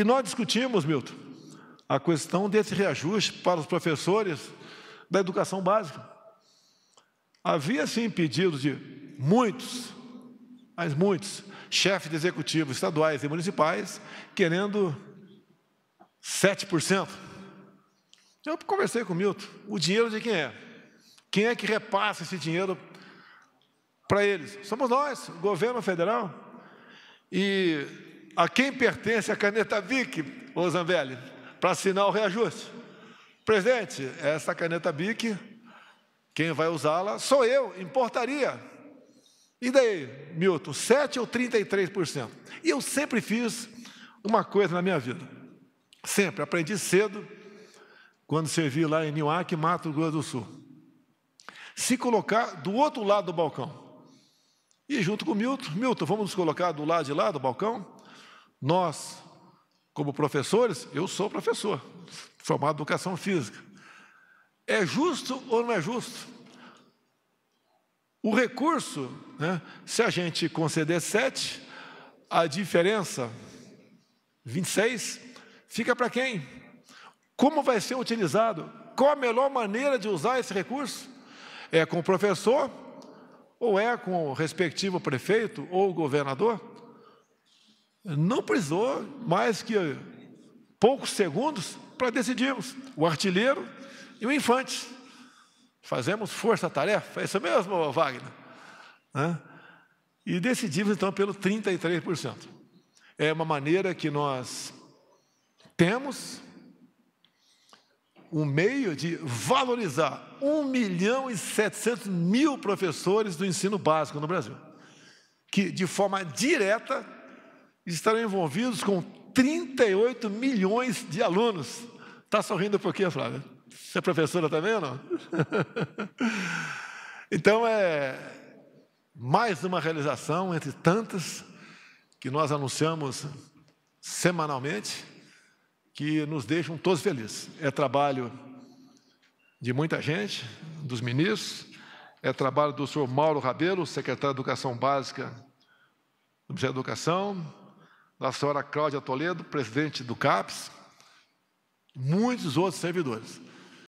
E nós discutimos, Milton, a questão desse reajuste para os professores da educação básica. Havia sim pedidos de muitos, mas muitos, chefes de executivos estaduais e municipais querendo 7%. Eu conversei com o Milton, o dinheiro de quem é? Quem é que repassa esse dinheiro para eles? Somos nós, governo federal. E a quem pertence a caneta BIC, Osanvelli, para assinar o reajuste. Presidente, essa caneta BIC, quem vai usá-la sou eu, importaria. E daí, Milton, 7 ou 33%? E eu sempre fiz uma coisa na minha vida. Sempre, aprendi cedo, quando servi lá em Niuaque, Mato Grosso do Sul. Se colocar do outro lado do balcão. E junto com o Milton, Milton, vamos nos colocar do lado de lá do balcão? Nós, como professores, eu sou professor, formado em educação física. É justo ou não é justo? O recurso, né, se a gente conceder 7, a diferença, 26, fica para quem? Como vai ser utilizado? Qual a melhor maneira de usar esse recurso? É com o professor, ou é com o respectivo prefeito ou governador? não precisou mais que poucos segundos para decidirmos. O artilheiro e o infante. Fazemos força-tarefa, é isso mesmo, Wagner? Né? E decidimos então pelo 33%. É uma maneira que nós temos um meio de valorizar 1 milhão e 700 mil professores do ensino básico no Brasil, que de forma direta estarão envolvidos com 38 milhões de alunos. Está sorrindo por quê, Flávia? Você é professora também ou não? então é mais uma realização entre tantas que nós anunciamos semanalmente que nos deixam todos felizes. É trabalho de muita gente, dos ministros, é trabalho do senhor Mauro Rabelo, secretário de Educação Básica do Ministério da Educação, da senhora Cláudia Toledo, presidente do CAPES, muitos outros servidores.